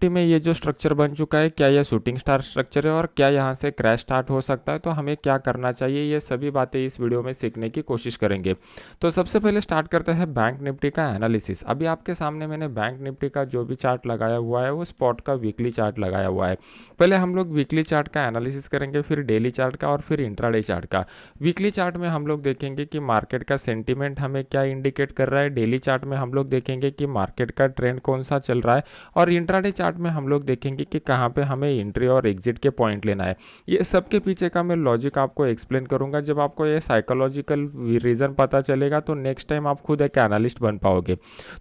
Nifty में ये जो स्ट्रक्चर बन चुका है क्या यह शूटिंग स्टार स्ट्रक्चर है और क्या यहाँ से क्रैश स्टार्ट हो सकता है तो हमें क्या करना चाहिए ये सभी बातें इस वीडियो में सीखने की कोशिश करेंगे तो सबसे पहले स्टार्ट करते हैं बैंक निफ्टी का एनालिसिस अभी आपके सामने मैंने बैंक निफ्टी का जो भी चार्ट लगाया हुआ है वो स्पॉट का वीकली चार्ट लगाया हुआ है पहले हम लोग वीकली चार्ट का एनालिसिस करेंगे फिर डेली चार्ट का और फिर इंट्राडे चार्ट का वीकली चार्ट में हम लोग देखेंगे कि मार्केट का सेंटिमेंट हमें क्या इंडिकेट कर रहा है डेली चार्ट में हम लोग देखेंगे कि मार्केट का ट्रेंड कौन सा चल रहा है और इंट्राडे चार्ट चार्ट में हम लोग देखेंगे कि कहाँ पे हमें एंट्री और एग्जिट के पॉइंट लेना है ये सब के पीछे का मैं लॉजिक आपको एक्सप्लेन करूँगा जब आपको ये साइकोलॉजिकल रीज़न पता चलेगा तो नेक्स्ट टाइम आप खुद एक एनालिस्ट बन पाओगे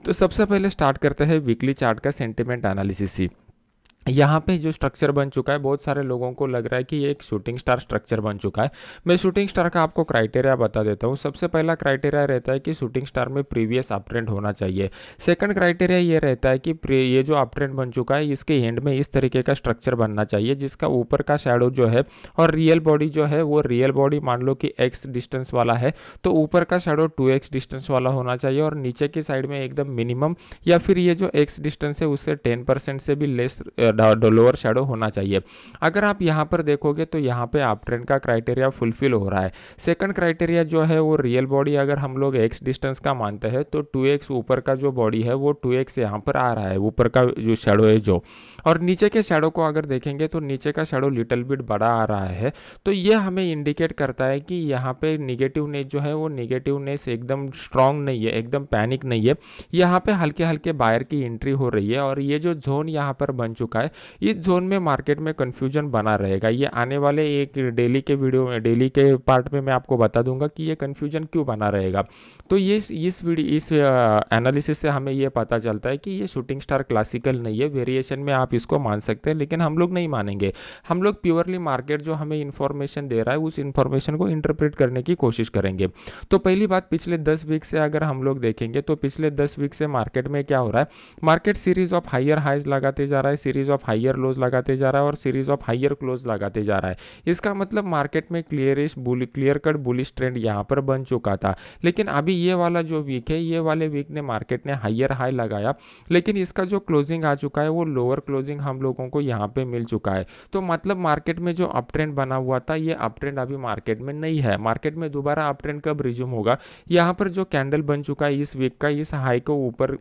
तो सबसे पहले स्टार्ट करते हैं वीकली चार्ट का सेंटिमेंट एनालिसिस ही यहाँ पे जो स्ट्रक्चर बन चुका है बहुत सारे लोगों को लग रहा है कि ये एक शूटिंग स्टार स्ट्रक्चर बन चुका है मैं शूटिंग स्टार का आपको क्राइटेरिया बता देता हूँ सबसे पहला क्राइटेरिया रहता है कि शूटिंग स्टार में प्रीवियस अपट्रेंड होना चाहिए सेकंड क्राइटेरिया ये रहता है कि ये जो अपट्रेंड बन चुका है इसके एंड में इस तरीके का स्ट्रक्चर बनना चाहिए जिसका ऊपर का शेडो जो है और रियल बॉडी जो है वो रियल बॉडी मान लो कि एक्स डिस्टेंस वाला है तो ऊपर का शेडो टू डिस्टेंस वाला होना चाहिए और नीचे की साइड में एकदम मिनिमम या फिर ये जो एक्स डिस्टेंस है उससे टेन से भी लेस लोअर शेडो होना चाहिए अगर आप यहाँ पर देखोगे तो यहाँ पे आप ट्रेंड का क्राइटेरिया फुलफिल हो रहा है सेकंड क्राइटेरिया जो है वो रियल बॉडी अगर हम लोग एक्स डिस्टेंस का मानते हैं तो टू एक्स ऊपर का जो बॉडी है वो टू एक्स यहाँ पर आ रहा है ऊपर का जो शेडो है जो और नीचे के शेडो को अगर देखेंगे तो नीचे का शेडो लिटल बिट बड़ा आ रहा है तो ये हमें इंडिकेट करता है कि यहाँ पे निगेटिवनेस जो है वो निगेटिवनेस एकदम स्ट्रांग नहीं है एकदम पैनिक नहीं है यहाँ पे हल्के हल्के बायर की एंट्री हो रही है और ये जो जोन यहाँ पर बन चुका है है इस जोन में मार्केट में कन्फ्यूजन बना रहेगा ये आने वाले एक डेली के वीडियो में डेली के पार्ट में मैं आपको बता दूंगा कि ये कन्फ्यूजन क्यों बना रहेगा तो ये इस वीडियो इस एनालिसिस से हमें ये पता चलता है कि ये शूटिंग स्टार क्लासिकल नहीं है वेरिएशन में आप इसको मान सकते हैं लेकिन हम लोग नहीं मानेंगे हम लोग प्योरली मार्केट जो हमें इन्फॉर्मेशन दे रहा है उस इन्फॉर्मेशन को इंटरप्रेट करने की कोशिश करेंगे तो पहली बात पिछले दस वीक से अगर हम लोग देखेंगे तो पिछले दस वीक से मार्केट में क्या हो रहा है market series of higher highs लगाते जा रहा है series series of higher lows लगाते जा रहा है और सीरीज़ ऑफ हाइयर क्लोज लगाते जा रहा है इसका मतलब मार्केट में क्लियरिश क्लियर कट बुलिश ट्रेंड यहाँ पर बन चुका था लेकिन अभी ये वाला जो वीक है ये वाले वीक ने मार्केट ने हाइयर हाई लगाया लेकिन इसका जो क्लोजिंग आ चुका है वो लोअर क्लोजिंग हम लोगों को यहाँ पर मिल चुका है तो मतलब मार्केट में जो अप ट्रेंड बना हुआ था ये अप ट्रेंड अभी मार्केट में नहीं है मार्केट में दोबारा अप ट्रेंड कब रिज्यूम होगा यहाँ पर जो कैंडल बन चुका है इस वीक का इस हाई को ऊपर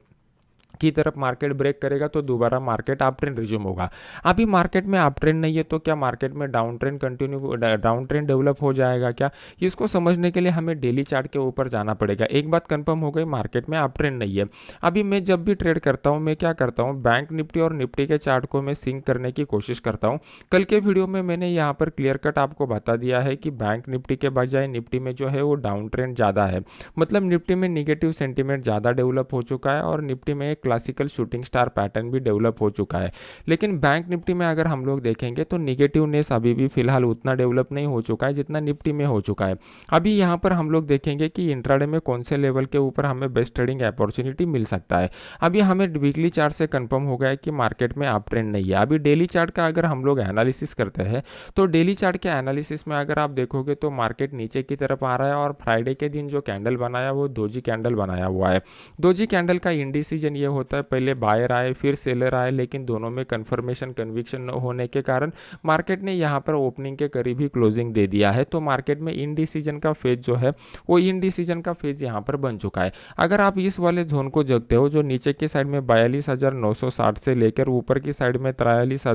की तरफ मार्केट ब्रेक करेगा तो दोबारा मार्केट आप ट्रेंड रिज्यूम होगा अभी मार्केट में आप ट्रेंड नहीं है तो क्या मार्केट में down trend continue down trend develop हो जाएगा क्या इसको समझने के लिए हमें डेली चार्ट के ऊपर जाना पड़ेगा एक बात कंफर्म हो गई मार्केट में आप ट्रेंड नहीं है अभी मैं जब भी ट्रेड करता हूँ मैं क्या करता हूँ बैंक निपटी और निपटी के चार्ट को मैं सिंक करने की कोशिश करता हूँ कल के वीडियो में मैंने यहाँ पर क्लियर कट आपको बता दिया है कि बैंक निपटी के बजाय निपटी में जो है वो डाउन ट्रेंड ज़्यादा है मतलब निपटी में निगेटिव सेंटिमेंट ज़्यादा डेवलप हो चुका है और निपटी में एक क्लासिकल शूटिंग स्टार पैटर्न भी डेवलप हो चुका है लेकिन बैंक निफ्टी में अगर हम लोग देखेंगे तो निगेटिवनेस अभी भी फिलहाल उतना डेवलप नहीं हो चुका है जितना निफ्टी में हो चुका है अभी यहाँ पर हम लोग देखेंगे कि इंट्राडे में कौन से लेवल के ऊपर हमें बेस्ट ट्रेडिंग अपॉर्चुनिटी मिल सकता है अभी हमें वीकली चार्ट से कंफर्म हो गया कि मार्केट में आप ट्रेंड नहीं है अभी डेली चार्ट का अगर हम लोग एनालिसिस करते हैं तो डेली चार्ट के एनालिसिस में अगर आप देखोगे तो मार्केट नीचे की तरफ आ रहा है और फ्राइडे के दिन जो कैंडल बनाया वो दोजी कैंडल बनाया हुआ है दोजी कैंडल का इंडिसीजन ये होता है पहले बायर आए फिर सेलर आए लेकिन दोनों में कन्फर्मेशन कन्विक्शन न होने के कारण मार्केट ने यहाँ पर ओपनिंग के करीब ही क्लोजिंग दे दिया है तो मार्केट में इन डिसीजन का फेज जो है वो इन डिसीजन का फेज यहाँ पर बन चुका है अगर आप इस वाले जोन को जगते हो जो नीचे की साइड में बयालीस से लेकर ऊपर की साइड में तिरालीस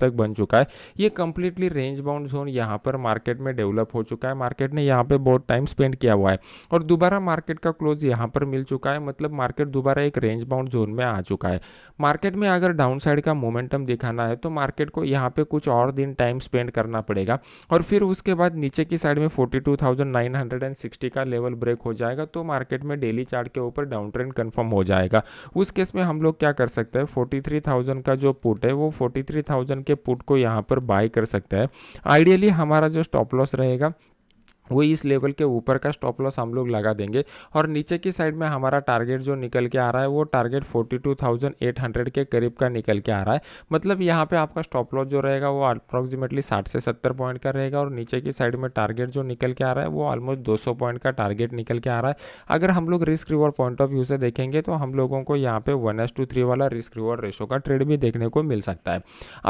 तक बन चुका है ये कंप्लीटली रेंज बाउंड जोन यहाँ पर मार्केट में डेवलप हो चुका है मार्केट ने यहाँ पर बहुत टाइम स्पेंड किया हुआ है और दोबारा मार्केट का क्लोज यहाँ पर मिल चुका है मतलब मार्केट दोबारा एक रेंज बाउंड जोन में आ चुका है मार्केट में अगर डाउनसाइड का मोमेंटम दिखाना है तो मार्केट को यहाँ पे कुछ और दिन टाइम स्पेंड करना पड़ेगा और फिर उसके बाद नीचे की साइड में 42,960 का लेवल ब्रेक हो जाएगा तो मार्केट में डेली चार्ट के ऊपर डाउन ट्रेंड कन्फर्म हो जाएगा उस केस में हम लोग क्या कर सकते हैं फोर्टी का जो पुट है वो फोर्टी के पुट को यहाँ पर बाय कर सकते हैं आइडियली हमारा जो स्टॉप लॉस रहेगा वो इस लेवल के ऊपर का स्टॉप लॉस हम लोग लगा देंगे और नीचे की साइड में हमारा टारगेट जो निकल के आ रहा है वो टारगेट 42,800 के करीब का निकल के आ रहा है मतलब यहाँ पे आपका स्टॉप लॉस जो रहेगा वो अप्रॉक्सीमेटली 60 से 70 पॉइंट का रहेगा और नीचे की साइड में टारगेट जो निकल के आ रहा है वो ऑलमोस्ट दो पॉइंट का टारगेट निकल के आ रहा है अगर हम लोग risk reward point of view से देखेंगे तो हम लोगों को यहाँ पे वन एस टू थ्री वाला रिस्क रिवॉर्ड रेशो का ट्रेड भी देखने को मिल सकता है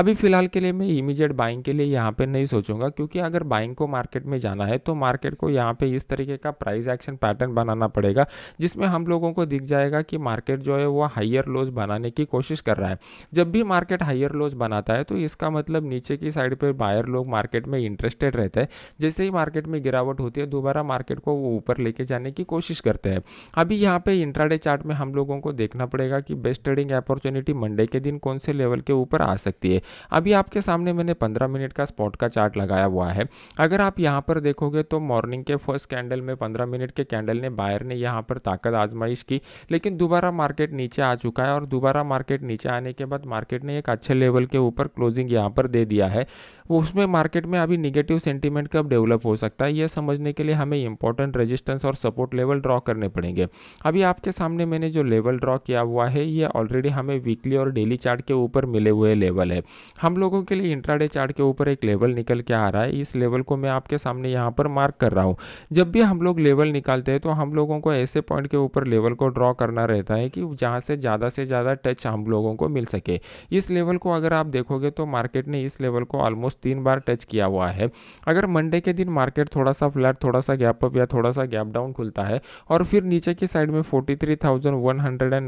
अभी फिलहाल के लिए मैं इमीजिएट बाइंग के लिए यहाँ पर नहीं सोचूंगा क्योंकि अगर बाइंग को मार्केट में जाना है तो मार्केट को यहाँ पे इस तरीके का प्राइस एक्शन पैटर्न बनाना पड़ेगा जिसमें हम लोगों को दिख जाएगा कि मार्केट जो है वो हाइयर लोज बनाने की कोशिश कर रहा है जब भी मार्केट हाइयर लोज बनाता है तो इसका मतलब नीचे की साइड पर बायर लोग मार्केट में इंटरेस्टेड रहते हैं जैसे ही मार्केट में गिरावट होती है दोबारा मार्केट को वो ऊपर लेके जाने की कोशिश करते हैं अभी यहाँ पे इंट्राडे चार्ट में हम लोगों को देखना पड़ेगा कि बेस्ट ट्रेडिंग अपॉर्चुनिटी मंडे के दिन कौन से लेवल के ऊपर आ सकती है अभी आपके सामने मैंने पंद्रह मिनट का स्पॉट का चार्ट लगाया हुआ है अगर आप यहाँ पर देखोगे तो मॉर्निंग के फर्स्ट कैंडल में पंद्रह मिनट के कैंडल ने बायर ने यहाँ पर ताकत आजमाइश की लेकिन दोबारा मार्केट नीचे आ चुका है और दोबारा मार्केट नीचे आने के बाद मार्केट ने एक अच्छे लेवल के ऊपर क्लोजिंग यहाँ पर दे दिया है वो उसमें मार्केट में अभी निगेटिव सेंटिमेंट कब डेवलप हो सकता है यह समझने के लिए हमें इंपॉर्टेंट रजिस्टेंस और सपोर्ट लेवल ड्रॉ करने पड़ेंगे अभी आपके सामने मैंने जो लेवल ड्रॉ किया हुआ है यह ऑलरेडी हमें वीकली और डेली चार्ट के ऊपर मिले हुए लेवल है हम लोगों के लिए इंट्राडे चार्ट के ऊपर एक लेवल निकल के आ रहा है इस लेवल को मैं आपके सामने यहाँ पर मार्क मार्क कर रहा हूँ जब भी हम लोग लेवल निकालते हैं तो हम लोगों को ऐसे पॉइंट के ऊपर लेवल को ड्रॉ करना रहता है कि जहाँ से ज़्यादा से ज़्यादा टच हम लोगों को मिल सके इस लेवल को अगर आप देखोगे तो मार्केट ने इस लेवल को ऑलमोस्ट तीन बार टच किया हुआ है अगर मंडे के दिन मार्केट थोड़ा सा फ्लैट थोड़ा सा गैप अप या थोड़ा सा गैप डाउन खुलता है और फिर नीचे की साइड में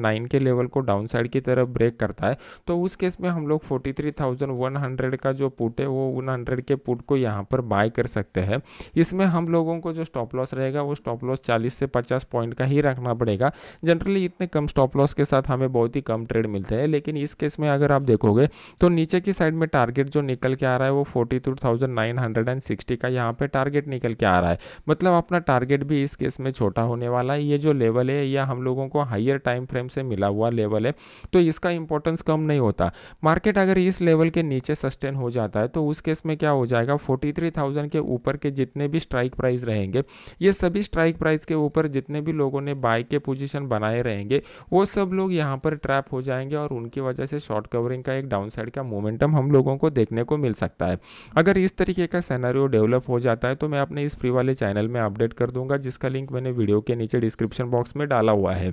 नाइन के लेवल को डाउन साइड की तरफ ब्रेक करता है तो उस केस में हम लोग हंड्रेड का जो पुट है वो हंड्रेड के पुट को यहाँ पर बाय कर सकते हैं इसमें उसमें हम लोगों को जो स्टॉप लॉस रहेगा वो स्टॉप लॉस चालीस से पचास पॉइंट का ही रखना पड़ेगा जनरली इतने कम स्टॉप लॉस के साथ हमें बहुत ही कम ट्रेड मिलते हैं लेकिन इस केस में अगर आप देखोगे तो नीचे की साइड में टारगेट जो निकल के आ रहा है वो forty two thousand nine hundred and sixty का यहाँ पे टारगेट निकल के आ रहा है मतलब अपना टारगेट भी इस केस में छोटा होने वाला है ये जो लेवल है यह हम लोगों को हाइयर टाइम फ्रेम से मिला हुआ लेवल है तो इसका इंपॉर्टेंस कम नहीं होता मार्केट अगर इस लेवल के नीचे सस्टेन हो जाता है तो उस केस में क्या हो जाएगा 43,000 के ऊपर के जितने भी स्ट्राइक प्राइस रहेंगे ये सभी स्ट्राइक प्राइस के ऊपर जितने भी लोगों ने बाइक के पोजीशन बनाए रहेंगे वो सब लोग यहाँ पर ट्रैप हो जाएंगे और उनकी वजह से शॉर्ट कवरिंग का एक डाउन साइड का मोमेंटम हम लोगों को देखने को मिल सकता है अगर इस तरीके का सैनरियो डेवलप हो जाता है तो मैं अपने इस फ्री वाले चैनल में अपडेट कर दूंगा जिसका लिंक मैंने वीडियो के नीचे डिस्क्रिप्शन बॉक्स में डाला हुआ है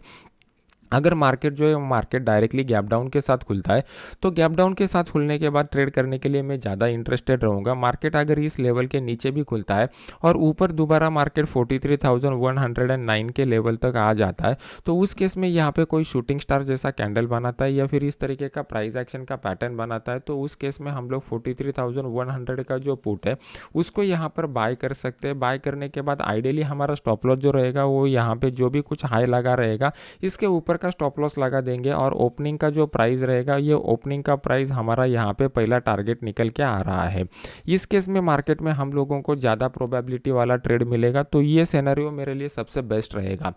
अगर मार्केट जो है मार्केट डायरेक्टली गैप डाउन के साथ खुलता है तो गैप डाउन के साथ खुलने के बाद ट्रेड करने के लिए मैं ज़्यादा इंटरेस्टेड रहूँगा मार्केट अगर इस लेवल के नीचे भी खुलता है और ऊपर दोबारा मार्केट 43,109 के लेवल तक आ जाता है तो उस केस में यहाँ पे कोई शूटिंग स्टार जैसा कैंडल बनाता है या फिर इस तरीके का प्राइज एक्शन का पैटर्न बनाता है तो उस केस में हम लोग फोर्टी का जो पुट है उसको यहाँ पर बाय कर सकते हैं बाय करने के बाद आइडियली हमारा स्टॉप लॉस जो रहेगा वो यहाँ पर जो भी कुछ हाई लगा रहेगा इसके ऊपर का स्टॉप लॉस लगा देंगे और ओपनिंग का जो प्राइस रहेगा ये ओपनिंग का प्राइस हमारा यहाँ पे पहला टारगेट निकल के आ रहा है इस केस में मार्केट में हम लोगों को ज़्यादा प्रोबेबिलिटी वाला ट्रेड मिलेगा तो ये सेनारियो मेरे लिए सबसे बेस्ट रहेगा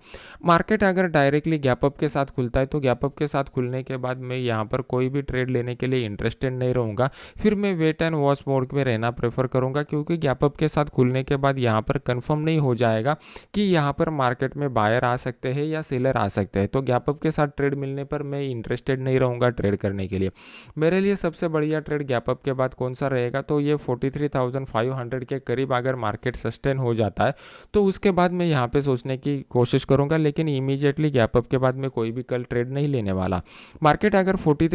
मार्केट अगर डायरेक्टली गैपअप के साथ खुलता है तो गैपअप के साथ खुलने के बाद मैं यहाँ पर कोई भी ट्रेड लेने के लिए इंटरेस्टेड नहीं रहूँगा फिर मैं वेट एंड वॉच मोड में रहना प्रेफर करूँगा क्योंकि गैपअप के साथ खुलने के बाद यहाँ पर कन्फर्म नहीं हो जाएगा कि यहाँ पर मार्केट में बायर आ सकते हैं या सेलर आ सकते हैं तो गैपअप लैपटॉप के साथ ट्रेड मिलने पर मैं इंटरेस्टेड नहीं रहूँगा ट्रेड करने के लिए मेरे लिए सबसे बढ़िया ट्रेड गैपअप के बाद कौन सा रहेगा तो ये फोर्टी के करीब अगर मार्केट सस्टेन हो जाता है तो उसके बाद मैं यहाँ पे सोचने की कोशिश करूँगा लेकिन इमीजिएटली गैपअप के बाद मैं कोई भी कल ट्रेड नहीं लेने वाला मार्केट अगर फोर्टी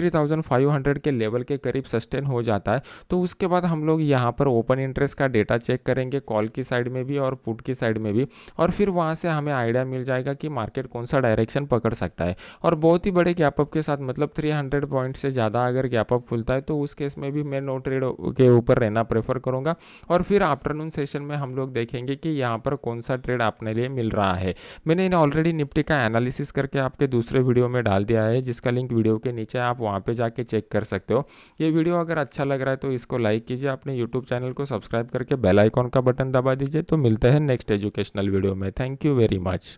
के लेवल के करीब सस्टेन हो जाता है तो उसके बाद हम लोग यहाँ पर ओपन इंटरेस्ट का डेटा चेक करेंगे कॉल की साइड में भी और पुट की साइड में भी और फिर वहाँ से हमें आइडिया मिल जाएगा कि मार्केट कौन सा डायरेक्शन पकड़ सकता है है और बहुत ही बड़े गैपअप के साथ मतलब 300 पॉइंट से ज़्यादा अगर गैपअप खुलता है तो उस केस में भी मैं नो ट्रेड के ऊपर रहना प्रेफर करूँगा और फिर आफ्टरनून सेशन में हम लोग देखेंगे कि यहाँ पर कौन सा ट्रेड अपने लिए मिल रहा है मैंने इन्हें ऑलरेडी निपटी का एनालिसिस करके आपके दूसरे वीडियो में डाल दिया है जिसका लिंक वीडियो के नीचे आप वहाँ पर जाके चेक कर सकते हो ये वीडियो अगर अच्छा लग रहा है तो इसको लाइक कीजिए अपने यूट्यूब चैनल को सब्सक्राइब करके बेल आइकॉन का बटन दबा दीजिए तो मिलते हैं नेक्स्ट एजुकेशनल वीडियो में थैंक यू वेरी मच